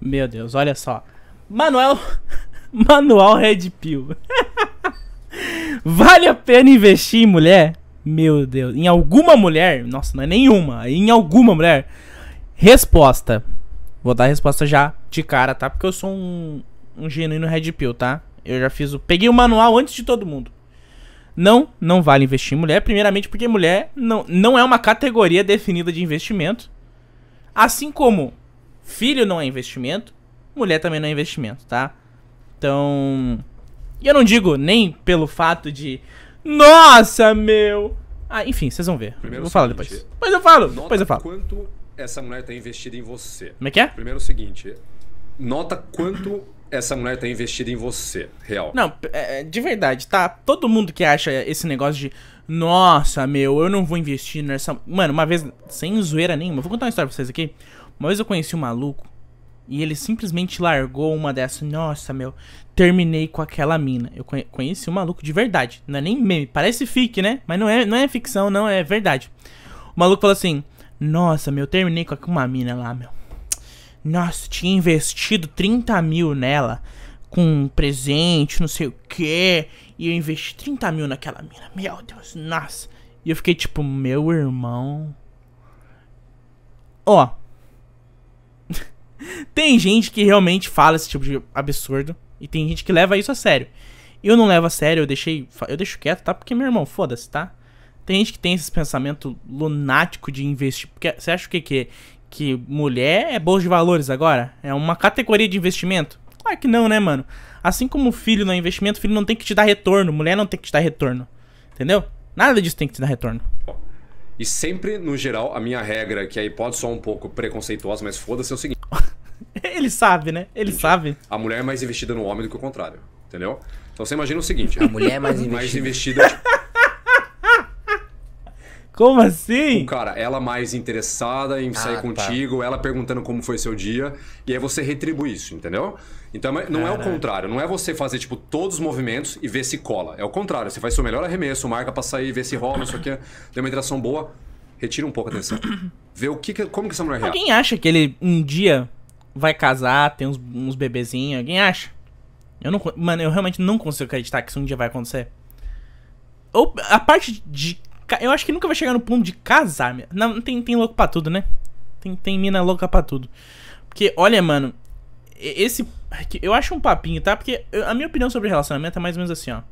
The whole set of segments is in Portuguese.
Meu Deus, olha só. manual, Manual Red Pill. vale a pena investir em mulher? Meu Deus. Em alguma mulher? Nossa, não é nenhuma. É em alguma mulher? Resposta. Vou dar a resposta já de cara, tá? Porque eu sou um, um genuíno Red Pill, tá? Eu já fiz o. Peguei o manual antes de todo mundo. Não, não vale investir em mulher. Primeiramente, porque mulher não, não é uma categoria definida de investimento. Assim como Filho não é investimento, mulher também não é investimento, tá? Então. E eu não digo nem pelo fato de. Nossa, meu! Ah, enfim, vocês vão ver. Primeiro vou falar é seguinte, depois. Mas eu falo, depois eu falo. Quanto essa mulher tá investida em você? Como é que é? Primeiro é o seguinte. Nota quanto essa mulher tá investida em você, real. Não, é, de verdade, tá? Todo mundo que acha esse negócio de. Nossa, meu, eu não vou investir nessa. Mano, uma vez, sem zoeira nenhuma, vou contar uma história pra vocês aqui. Uma vez eu conheci um maluco e ele simplesmente largou uma dessa. Nossa, meu, terminei com aquela mina. Eu conheci um maluco de verdade. Não é nem meme, parece fique, né? Mas não é, não é ficção, não, é verdade. O maluco falou assim: Nossa, meu, terminei com uma mina lá, meu. Nossa, tinha investido 30 mil nela com um presente, não sei o que. E eu investi 30 mil naquela mina. Meu Deus, nossa. E eu fiquei tipo, meu irmão. Ó, tem gente que realmente fala esse tipo de absurdo e tem gente que leva isso a sério. Eu não levo a sério, eu deixei, eu deixo quieto, tá? Porque meu irmão, foda-se, tá? Tem gente que tem esse pensamento lunático de investir, porque você acha o que que que mulher é bolsa de valores agora? É uma categoria de investimento? Claro que não, né, mano? Assim como filho não é investimento, filho não tem que te dar retorno, mulher não tem que te dar retorno. Entendeu? Nada disso tem que te dar retorno. E sempre, no geral, a minha regra, que aí pode soar um pouco preconceituosa, mas foda-se, é o seguinte. Ele sabe, né? Ele sabe. A mulher é mais investida no homem do que o contrário, entendeu? Então você imagina o seguinte: a mulher é mais investida. Mais investida tipo... Como assim? O cara, ela mais interessada em ah, sair tá. contigo, ela perguntando como foi seu dia, e aí você retribui isso, entendeu? Então não Caraca. é o contrário, não é você fazer, tipo, todos os movimentos e ver se cola. É o contrário, você faz seu melhor arremesso, marca pra sair, vê se rola, isso aqui, deu uma interação boa, retira um pouco a atenção. Vê o que, como que essa mulher reage. Alguém acha que ele um dia vai casar, tem uns, uns bebezinhos, alguém acha? Eu não, mano, eu realmente não consigo acreditar que isso um dia vai acontecer. Ou a parte de. Eu acho que nunca vai chegar no ponto de casar. Não, tem, tem louco pra tudo, né? Tem, tem mina louca pra tudo. Porque, olha, mano, esse. Eu acho um papinho, tá? Porque a minha opinião sobre relacionamento é mais ou menos assim, ó.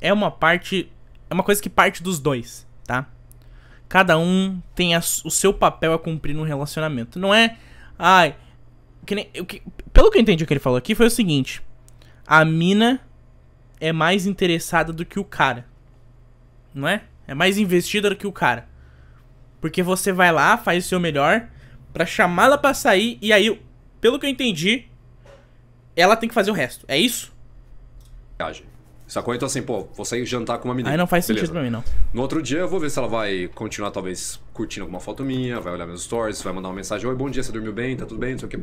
É uma parte. É uma coisa que parte dos dois, tá? Cada um tem a, o seu papel a cumprir no relacionamento. Não é. Ai, que nem, eu, que, pelo que eu entendi o que ele falou aqui foi o seguinte: a mina é mais interessada do que o cara. Não é? É mais investida do que o cara. Porque você vai lá, faz o seu melhor para chamá-la para sair e aí, pelo que eu entendi, ela tem que fazer o resto. É isso? Viagem. Sacou? Então assim, pô, vou sair jantar com uma menina. Aí não faz Beleza. sentido pra mim, não. No outro dia eu vou ver se ela vai continuar, talvez, curtindo alguma foto minha, vai olhar meus stories, vai mandar uma mensagem, oi, bom dia, você dormiu bem, tá tudo bem, não sei o que.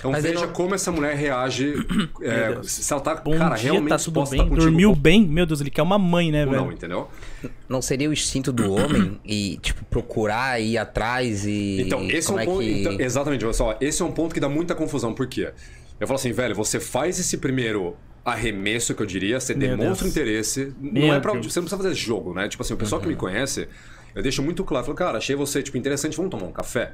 Então Mas veja não... como essa mulher reage. é, se ela tá, Bom cara, dia, realmente tá tudo bem? Dormiu bem? Meu Deus, ele quer uma mãe, né, velho? Não, entendeu? Não seria o instinto do homem e, tipo, procurar, ir atrás e. Então, esse é um é Que... Então, exatamente, pessoal só, esse é um ponto que dá muita confusão. Por quê? Eu falo assim, velho, você faz esse primeiro arremesso, que eu diria, você Meu demonstra Deus. interesse. Meu não é pra, você não precisa fazer jogo, né? Tipo assim, o pessoal uhum. que me uhum. conhece, eu deixo muito claro, eu falo, cara, achei você, tipo, interessante, vamos tomar um café.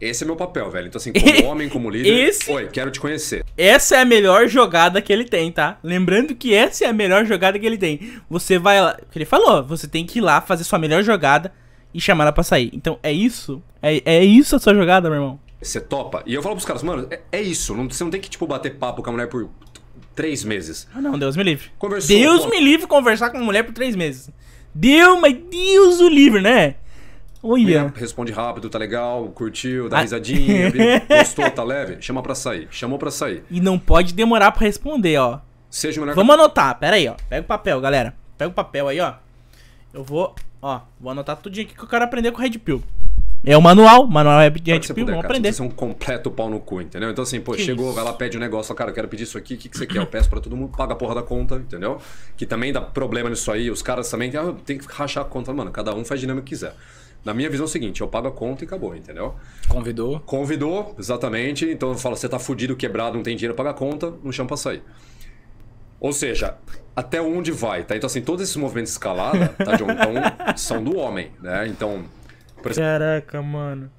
Esse é meu papel, velho. Então, assim, como homem, como líder, Esse... oi, quero te conhecer. Essa é a melhor jogada que ele tem, tá? Lembrando que essa é a melhor jogada que ele tem. Você vai lá. que ele falou, você tem que ir lá fazer sua melhor jogada e chamar ela pra sair. Então, é isso? É, é isso a sua jogada, meu irmão? Você topa? E eu falo pros caras, mano, é, é isso. Não, você não tem que, tipo, bater papo com a mulher por três meses. Ah, não, Deus me livre. Conversou, Deus pô... me livre conversar com uma mulher por três meses. Deus, mas Deus o livre, né? Olha. Responde rápido, tá legal, curtiu, dá ah. risadinha, gostou, tá leve, chama pra sair. Chamou pra sair. E não pode demorar pra responder, ó. Seja melhor. Vamos que... anotar, pera aí, ó. Pega o papel, galera. Pega o papel aí, ó. Eu vou, ó, vou anotar tudinho aqui que eu quero aprender com o Red Pill. É o manual, manual é de Red Pill, vamos aprender. Você é um completo pau no cu, entendeu? Então assim, pô, que chegou, isso? vai lá, pede um negócio, cara, eu quero pedir isso aqui, o que, que você quer? Eu peço pra todo mundo, paga a porra da conta, entendeu? Que também dá problema nisso aí, os caras também, ah, tem que rachar a conta, mano, cada um faz dinâmica que quiser. Na minha visão é o seguinte, eu pago a conta e acabou, entendeu? Convidou? Convidou, exatamente. Então eu falo, você tá fudido, quebrado, não tem dinheiro, paga a conta, não chama pra sair. Ou seja, até onde vai, tá? Então, assim, todos esses movimentos de escalada, tá, John? Então, são do homem, né? Então, por Caraca, mano.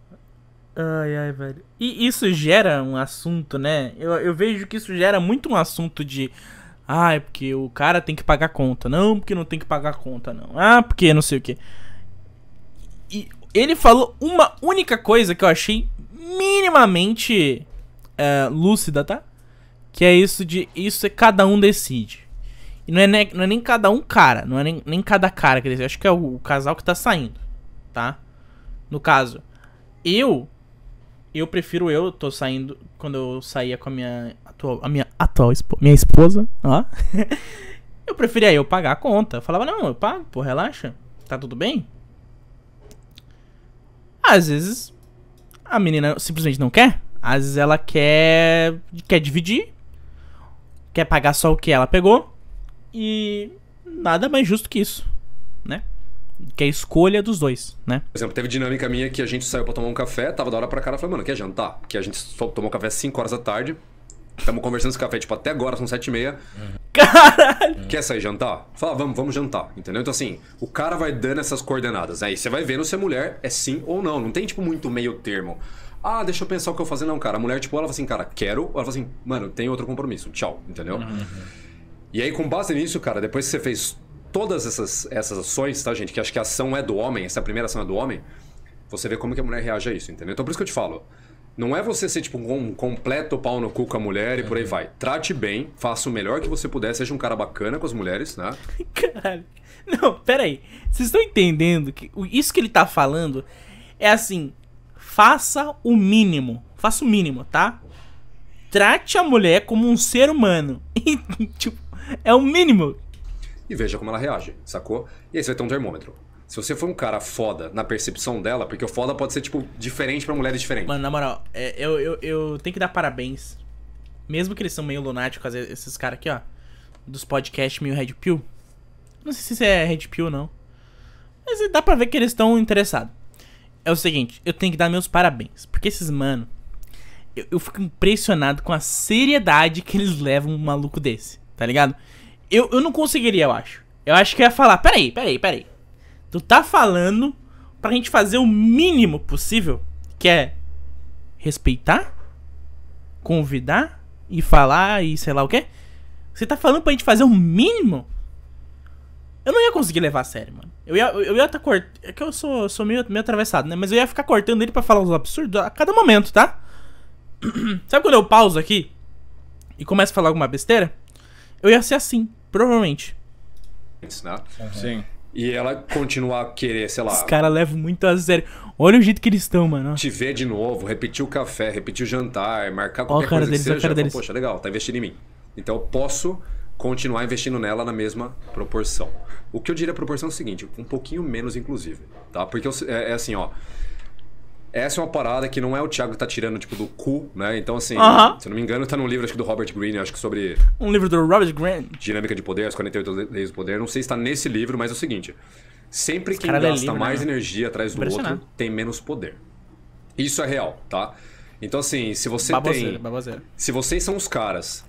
Ai, ai, velho. E isso gera um assunto, né? Eu, eu vejo que isso gera muito um assunto de... Ah, é porque o cara tem que pagar conta. Não, porque não tem que pagar conta, não. Ah, porque não sei o quê. E ele falou uma única coisa que eu achei minimamente é, lúcida, tá? Que é isso de isso é cada um decide. E não é, nem, não é nem cada um cara, não é nem, nem cada cara que decide. Acho que é o, o casal que tá saindo, tá? No caso, eu eu prefiro eu, tô saindo quando eu saía com a minha atual, a minha atual esposa, minha esposa, ó. eu preferia eu pagar a conta. Eu falava, não, eu pago, pô, relaxa. Tá tudo bem? Às vezes a menina simplesmente não quer. Às vezes ela quer quer dividir, quer pagar só o que ela pegou e nada mais justo que isso, né? Que é a escolha dos dois, né? Por exemplo, teve dinâmica minha que a gente saiu pra tomar um café, tava da hora pra cara, falei, mano, quer jantar? Que a gente só tomou café 5 horas da tarde, Estamos conversando esse café, tipo, até agora, são sete e meia. Uhum. Caralho! Quer sair jantar? Fala, vamos, vamos jantar, entendeu? Então, assim, o cara vai dando essas coordenadas. Aí você vai vendo se a mulher é sim ou não. Não tem, tipo, muito meio termo. Ah, deixa eu pensar o que eu vou fazer. Não, cara. A mulher, tipo, ela fala assim, cara, quero. ela fala assim, mano, tem outro compromisso. Tchau, entendeu? Uhum. E aí, com base nisso, cara, depois que você fez todas essas, essas ações, tá, gente? Que acho que a ação é do homem, essa é primeira ação é do homem. Você vê como que a mulher reage a isso, entendeu? Então, por isso que eu te falo. Não é você ser, tipo, um completo pau no cu com a mulher e por aí uhum. vai. Trate bem, faça o melhor que você puder, seja um cara bacana com as mulheres, né? Caralho. Não, peraí. Vocês estão entendendo que isso que ele tá falando é assim: faça o mínimo. Faça o mínimo, tá? Trate a mulher como um ser humano. tipo, é o mínimo. E veja como ela reage, sacou? E aí você vai ter um termômetro. Se você for um cara foda na percepção dela, porque o foda pode ser, tipo, diferente para mulher diferente. Mano, na moral, é, eu, eu, eu tenho que dar parabéns. Mesmo que eles são meio lunáticos, esses caras aqui, ó. Dos podcasts meio Red Pill. Não sei se é Red Pill, não. Mas dá pra ver que eles estão interessados. É o seguinte, eu tenho que dar meus parabéns. Porque esses mano, eu, eu fico impressionado com a seriedade que eles levam um maluco desse, tá ligado? Eu, eu não conseguiria, eu acho. Eu acho que ia falar, peraí, peraí, peraí. Tu tá falando pra gente fazer o mínimo possível, que é respeitar, convidar e falar e sei lá o quê? Você tá falando pra gente fazer o mínimo? Eu não ia conseguir levar a sério, mano. Eu ia eu ia tá cortando. É que eu sou, sou meio, meio atravessado, né? Mas eu ia ficar cortando ele para falar uns absurdos a cada momento, tá? Sabe quando eu pauso aqui e começo a falar alguma besteira? Eu ia ser assim, provavelmente. Sim e ela continuar a querer, sei lá. Os caras levam muito a sério. Olha o jeito que eles estão, mano. Te ver de novo, repetir o café, repetir o jantar, marcar qualquer coisa deles, que seja. Falo, Poxa, legal, tá investindo em mim. Então eu posso continuar investindo nela na mesma proporção. O que eu diria a proporção é o seguinte, um pouquinho menos, inclusive, tá? Porque eu, é, é assim, ó. Essa é uma parada que não é o Thiago que tá tirando, tipo, do cu, né? Então, assim, uh -huh. se não me engano, tá num livro, acho que do Robert Greene, acho que sobre... Um livro do Robert Greene. Dinâmica de Poder, as 48 Leis do Poder. Não sei se tá nesse livro, mas é o seguinte. Sempre Esse quem é gasta é né, livre, mais né? energia atrás do outro tem menos poder. Isso é real, tá? Então, assim, se você baboseira, tem... Baboseira. Se vocês são os caras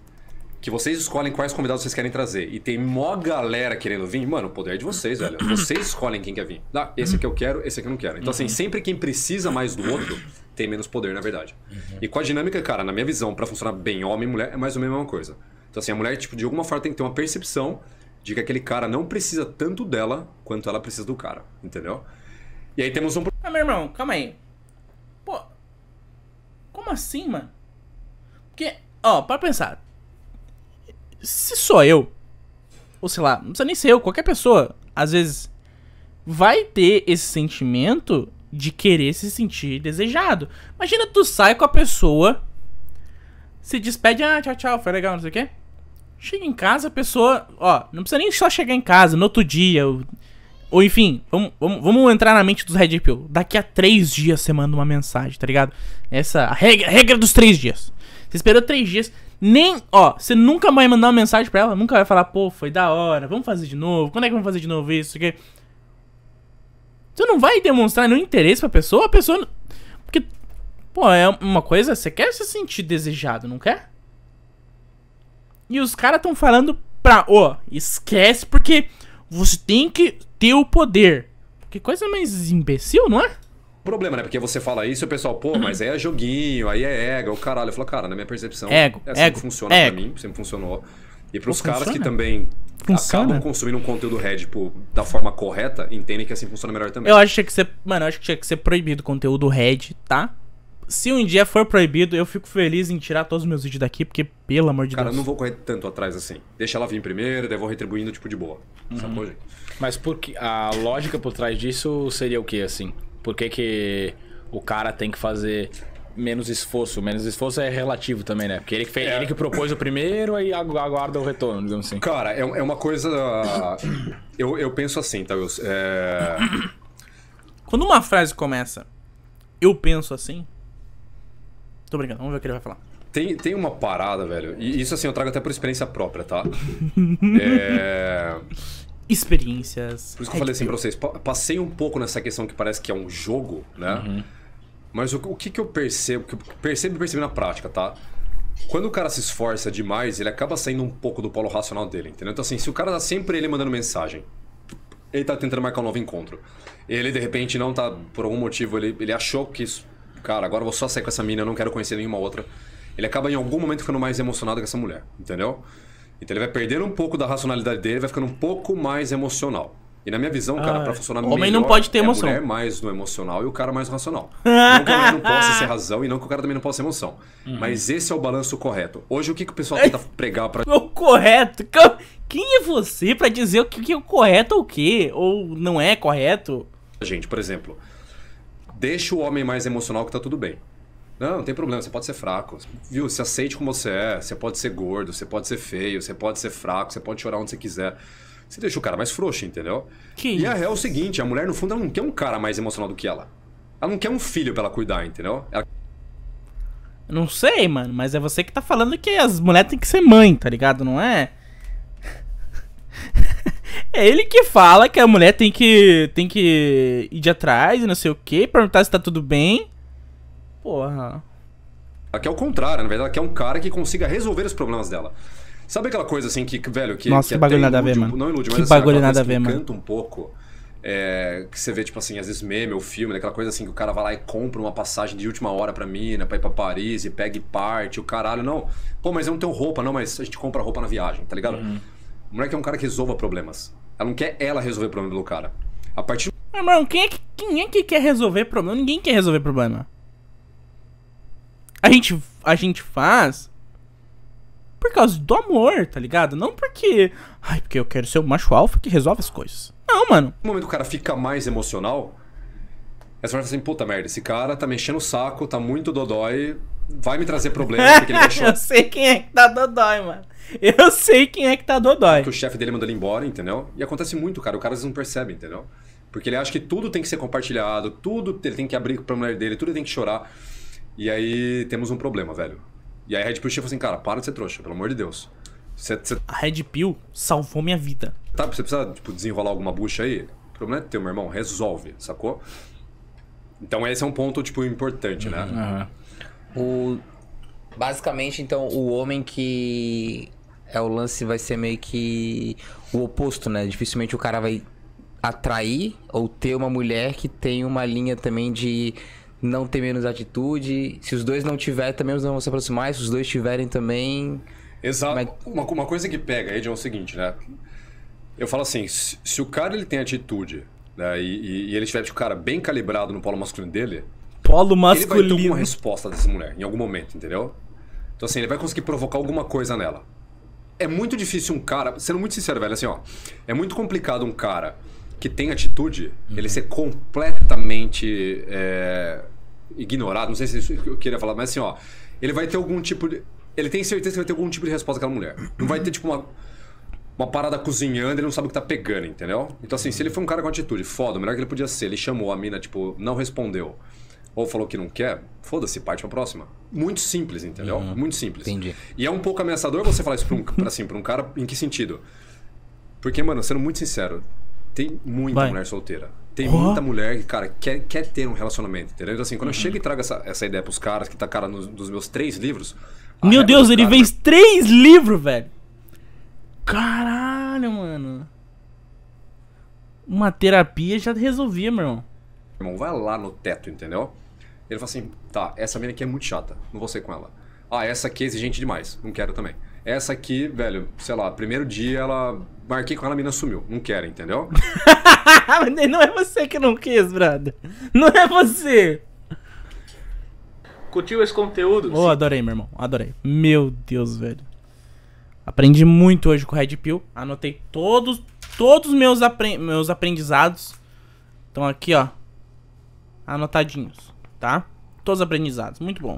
que vocês escolhem quais convidados vocês querem trazer. E tem mó galera querendo vir, mano, o poder é de vocês, velho. Vocês escolhem quem quer vir. Ah, esse aqui eu quero, esse aqui eu não quero. Então, assim, uhum. sempre quem precisa mais do outro tem menos poder, na verdade. Uhum. E com a dinâmica, cara, na minha visão, para funcionar bem homem e mulher, é mais ou menos a mesma coisa. Então, assim, a mulher, tipo, de alguma forma tem que ter uma percepção de que aquele cara não precisa tanto dela quanto ela precisa do cara, entendeu? E aí temos um. Ah, meu irmão, calma aí. Pô. Como assim, mano? Porque, ó, pra pensar, se só eu, ou sei lá, não precisa nem ser eu, qualquer pessoa, às vezes, vai ter esse sentimento de querer se sentir desejado. Imagina tu sai com a pessoa, se despede, ah, tchau, tchau, foi legal, não sei o quê. Chega em casa, a pessoa, ó, não precisa nem só chegar em casa, no outro dia, ou, ou enfim, vamos, vamos, vamos, entrar na mente dos Red Pill. Daqui a três dias você manda uma mensagem, tá ligado? Essa, a regra, a regra dos três dias. Você esperou três dias, nem, ó, você nunca vai mandar uma mensagem pra ela, nunca vai falar, pô, foi da hora, vamos fazer de novo, quando é que vamos fazer de novo isso, que Você não vai demonstrar nenhum interesse pra pessoa, a pessoa. Porque, pô, é uma coisa, você quer se sentir desejado, não quer? E os caras tão falando pra, ó, esquece porque você tem que ter o poder. Que coisa mais imbecil, não é? problema, né? Porque você fala isso e o pessoal, pô, uhum. mas é joguinho, aí é ego, o caralho. Eu falo, cara, na minha percepção, ego, é assim ego, que funciona ego. pra mim, sempre funcionou. E pros pô, caras funciona. que também funciona. acabam consumindo um conteúdo Red pô, tipo, da forma correta, entendem que assim funciona melhor também. Eu acho que que ser, mano, acho que tinha que ser proibido conteúdo Red, tá? Se um dia for proibido, eu fico feliz em tirar todos os meus vídeos daqui, porque, pelo amor de Cara, Deus. Cara, não vou correr tanto atrás assim. Deixa ela vir primeiro, daí vou retribuindo, tipo, de boa. Uhum. Sacou, é gente? Mas porque a lógica por trás disso seria o quê, assim? Por que, que o cara tem que fazer menos esforço? Menos esforço é relativo também, né? Porque ele que, fez, é. ele que propôs o primeiro e aguarda o retorno, digamos assim. Cara, é, é uma coisa. eu, eu penso assim, tá, Wilson? É... Quando uma frase começa, eu penso assim. Tô brincando, vamos ver o que ele vai falar. Tem, tem uma parada, velho. E isso assim eu trago até por experiência própria, tá? é experiências. Por isso que eu falei assim pra vocês, passei um pouco nessa questão que parece que é um jogo, né? Uhum. Mas o, o, que, que eu percebo, que eu percebo e percebi na prática, tá? Quando o cara se esforça demais, ele acaba saindo um pouco do polo racional dele, entendeu? Então assim, se o cara tá sempre ele mandando mensagem, ele tá tentando marcar um novo encontro. Ele, de repente, não tá... Por algum motivo, ele, ele achou que... Isso, cara, agora eu vou só sair com essa mina, eu não quero conhecer nenhuma outra. Ele acaba, em algum momento, ficando mais emocionado com essa mulher, entendeu? Então ele vai perder um pouco da racionalidade dele, vai ficando um pouco mais emocional. E na minha visão, ah, cara, pra funcionar homem melhor... Homem não pode ter é emoção. É mais no emocional e o cara mais no racional. não que o homem não possa ser razão e não que o cara também não possa ser emoção. Uhum. Mas esse é o balanço correto. Hoje, o que, que o pessoal é tenta pregar pra... O correto? Quem é você pra dizer o que é o correto ou o que? Ou não é correto? Gente, por exemplo, deixa o homem mais emocional que tá tudo bem. Não, não tem problema, você pode ser fraco. Viu? Se aceite como você é, você pode ser gordo, você pode ser feio, você pode ser fraco, você pode chorar onde você quiser. Você deixa o cara mais frouxo, entendeu? Que e a real é o seguinte, a mulher no fundo ela não quer um cara mais emocional do que ela. Ela não quer um filho para ela cuidar, entendeu? Ela... Não sei, mano, mas é você que tá falando que as mulheres têm que ser mãe, tá ligado? Não é? é ele que fala que a mulher tem que tem que ir de atrás e não sei o que, perguntar se tá tudo bem. Porra. Aqui é o contrário, na verdade, ela é um cara que consiga resolver os problemas dela. Sabe aquela coisa assim que, velho, que. Nossa, que, que bagulho nada ilude, a ver, mano. Não ilude, mas que assim, bagulho nada a ver, mano. canta um pouco. É, que você vê, tipo assim, às vezes meme o filme, né, aquela coisa assim que o cara vai lá e compra uma passagem de última hora pra mina, pra ir pra Paris e pega e parte, o caralho. Não, pô, mas eu não tenho roupa, não, mas a gente compra roupa na viagem, tá ligado? Uhum. O moleque é um cara que resolva problemas. Ela não quer ela resolver o problema do cara. A partir. Ah, mas, mano, quem é que, quem é que quer resolver problema? Ninguém quer resolver problema a gente, a gente faz por causa do amor, tá ligado? Não porque. Ai, porque eu quero ser o macho alfa que resolve as coisas. Não, mano. No momento que o cara fica mais emocional, essa vai assim, puta merda, esse cara tá mexendo o saco, tá muito dodói, vai me trazer problema porque ele eu sei quem é que tá dodói, mano. Eu sei quem é que tá dodói. Que o chefe dele manda ele embora, entendeu? E acontece muito, cara. O cara às vezes não percebe, entendeu? Porque ele acha que tudo tem que ser compartilhado, tudo ele tem que abrir pra mulher dele, tudo ele tem que chorar. E aí temos um problema, velho. E aí a Red Pill chegou assim, cara, para de ser trouxa, pelo amor de Deus. Cê, cê... A Red Pill salvou minha vida. Tá, você precisa tipo, desenrolar alguma bucha aí? O problema é teu, meu irmão. Resolve, sacou? Então esse é um ponto, tipo, importante, né? Uhum. O... Basicamente, então, o homem que é o lance vai ser meio que o oposto, né? Dificilmente o cara vai atrair ou ter uma mulher que tem uma linha também de não ter menos atitude. Se os dois não tiverem, também não vão se aproximar. Se os dois tiverem também. Exato. Mas... Uma, uma coisa que pega, Ed, é o seguinte, né? Eu falo assim: se, se o cara ele tem atitude né, e, e ele estiver, tipo, cara, bem calibrado no polo masculino dele. Polo masculino. Ele vai ter uma resposta dessa mulher em algum momento, entendeu? Então, assim, ele vai conseguir provocar alguma coisa nela. É muito difícil um cara. Sendo muito sincero, velho, assim, ó. É muito complicado um cara que tem atitude, uhum. ele ser completamente é, ignorado. Não sei se eu queria falar, mas assim, ó. Ele vai ter algum tipo de. Ele tem certeza que vai ter algum tipo de resposta daquela mulher. Não vai ter, tipo, uma, uma parada cozinhando, ele não sabe o que tá pegando, entendeu? Então, assim, se ele foi um cara com atitude, foda, o melhor que ele podia ser, ele chamou a mina, tipo, não respondeu. Ou falou que não quer, foda-se, parte pra próxima. Muito simples, entendeu? Uhum. Muito simples. Entendi. E é um pouco ameaçador você falar isso pra, um, pra, assim, pra um cara, em que sentido? Porque, mano, sendo muito sincero, tem muita Vai. mulher solteira. Tem oh. muita mulher que, cara, quer, quer ter um relacionamento, entendeu? Então, assim, quando uhum. eu chego e trago essa, essa ideia pros caras, que tá, cara, nos, dos meus três livros. Meu Deus, ele cara... Tá fez três livros, velho! Caralho, mano. Uma terapia já resolvia, meu irmão. irmão, vai lá no teto, entendeu? Ele fala assim: tá, essa menina aqui é muito chata, não vou ser com ela. Ah, essa aqui é exigente demais, não quero também. Essa aqui, velho, sei lá, primeiro dia ela. Marquei com ela, a mina sumiu. Não quero, entendeu? não é você que não quis, brother. Não é você. Curtiu esse conteúdo? Oh, adorei, meu irmão. Adorei. Meu Deus, velho. Aprendi muito hoje com o Red Pill. Anotei todos todos meus apre meus aprendizados. Estão aqui, ó. Anotadinhos, tá? Todos aprendizados. Muito bom.